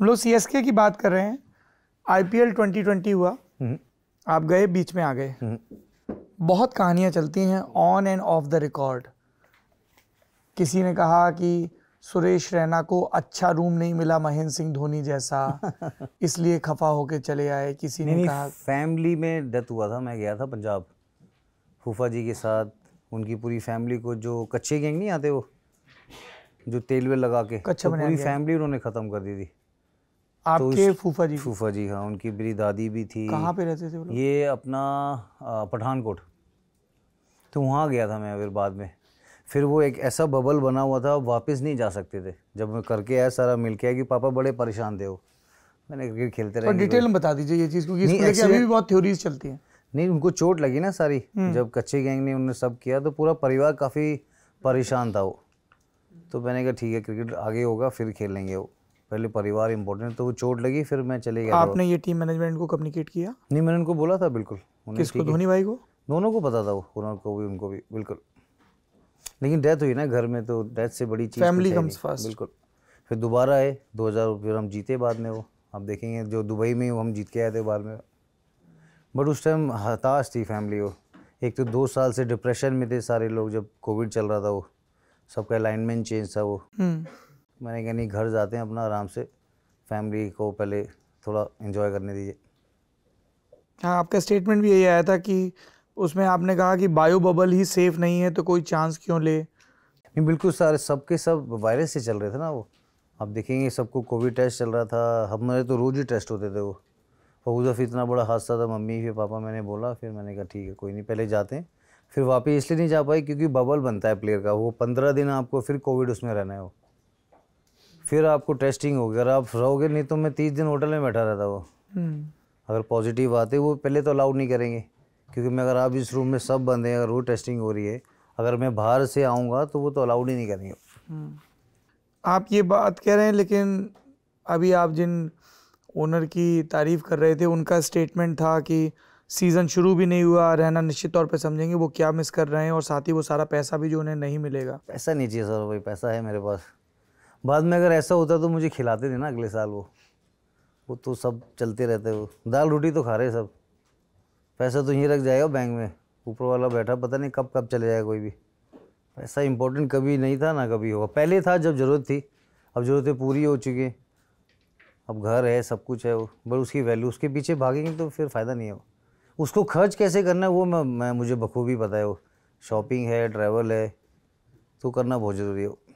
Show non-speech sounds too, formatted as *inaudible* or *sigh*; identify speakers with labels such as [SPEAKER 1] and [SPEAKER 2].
[SPEAKER 1] हम लोग सी की बात कर रहे हैं आई पी एल हुआ हम्म। आप गए बीच में आ गए हम्म। बहुत कहानियाँ चलती हैं on and off the record किसी ने कहा कि सुरेश रैना को अच्छा रूम नहीं मिला महेंद्र सिंह धोनी जैसा *laughs* इसलिए खफा होके चले आए किसी ने कहा
[SPEAKER 2] फैमिली में डेथ हुआ था मैं गया था पंजाब फूफा जी के साथ उनकी पूरी फैमिली को जो कच्चे गैंग नहीं आते वो जो तेल वेल लगा के तो पूरी फैमिली उन्होंने ख़त्म कर दी थी तो आपके तो फूफा जी फूफा जी हाँ उनकी मेरी दादी भी थी कहाँ पे रहते थे वो ये अपना पठानकोट तो वहाँ गया था मैं फिर बाद में फिर वो एक ऐसा बबल बना हुआ था वापस नहीं जा सकते थे जब मैं करके आया सारा मिल के आया कि पापा बड़े परेशान थे वो मैंने क्रिकेट खेलते रहे डिटेल में बता
[SPEAKER 1] दीजिए ये चीज़ क्योंकि अभी भी बहुत थ्योरीज चलती हैं
[SPEAKER 2] नहीं उनको चोट लगी ना सारी हम्म। जब कच्चे गैंग ने उन्होंने सब किया तो पूरा परिवार काफ़ी परेशान था वो तो मैंने कहा ठीक है क्रिकेट आगे होगा फिर खेलेंगे वो पहले परिवार इम्पोर्टेंट तो वो चोट लगी फिर मैं चले गया आपने
[SPEAKER 1] ये टीम मैनेजमेंट को कम्युनिकेट किया
[SPEAKER 2] नहीं मैंने उनको बोला था बिल्कुल
[SPEAKER 1] किसको धोनी भाई
[SPEAKER 2] को दोनों को पता था वो को भी उनको भी बिल्कुल लेकिन डेथ हुई ना घर में तो डेथ से बड़ी चीज़ फैमिली कम्स फास्ट बिल्कुल फिर दोबारा आए दो फिर हम जीते बाद में वो आप देखेंगे जो दुबई में वो हम जीत के आए थे बाद में बट उस टाइम हताश थी फैमिली वो एक तो दो साल से डिप्रेशन में थे सारे लोग जब कोविड चल रहा था वो सबका अलाइनमेंट चेंज था वो हम्म। मैंने कहा नहीं घर जाते हैं अपना आराम से फैमिली को पहले थोड़ा इन्जॉय करने दीजिए
[SPEAKER 1] हाँ आपका स्टेटमेंट भी यही आया था कि उसमें आपने कहा कि बायो बबल ही सेफ़ नहीं है तो कोई चांस क्यों ले नहीं बिल्कुल सारे सब के सब वायरस से चल रहे थे ना वो आप देखेंगे सबको कोविड टेस्ट चल
[SPEAKER 2] रहा था हमारे तो रोज़ ही टेस्ट होते थे वो फौजफ इतना बड़ा हादसा था मम्मी फिर पापा मैंने बोला फिर मैंने कहा ठीक है कोई नहीं पहले जाते हैं फिर वापस इसलिए नहीं जा पाई क्योंकि बबल बनता है प्लेयर का वो पंद्रह दिन आपको फिर कोविड उसमें रहना है वो फिर आपको टेस्टिंग होगी अगर आप रहोगे नहीं तो मैं तीस दिन होटल में बैठा रहता वो हम्म। अगर पॉजिटिव आते वो पहले तो अलाउड नहीं करेंगे क्योंकि मैं अगर आप इस रूम में सब बंद हैं अगर वो टेस्टिंग हो रही है अगर मैं बाहर से आऊँगा तो
[SPEAKER 1] वो तो अलाउड ही नहीं करेंगे हम्म। आप ये बात कह रहे हैं लेकिन अभी आप जिन ओनर की तारीफ़ कर रहे थे उनका स्टेटमेंट था कि सीज़न शुरू भी नहीं हुआ रहना निश्चित तौर पर समझेंगे वो क्या मिस कर रहे हैं और साथ ही वो सारा पैसा भी जो उन्हें नहीं मिलेगा पैसा नहीं चाहिए सर भाई पैसा है मेरे पास बाद में अगर ऐसा होता तो मुझे खिलाते थे ना अगले साल
[SPEAKER 2] वो वो तो सब चलते रहते वो दाल रोटी तो खा रहे सब पैसा तो यहीं रख जाएगा बैंक में ऊपर वाला बैठा पता नहीं कब कब चले जाएगा कोई भी पैसा इंपॉर्टेंट कभी नहीं था ना कभी होगा पहले था जब ज़रूरत थी अब ज़रूरतें पूरी हो चुकी हैं अब घर है सब कुछ है वो बट उसकी वैल्यू उसके पीछे भागेंगे तो फिर फ़ायदा नहीं है उसको खर्च कैसे करना है वो मैं, मैं मुझे बखूबी पता है वो शॉपिंग है ट्रैवल है तो करना बहुत ज़रूरी है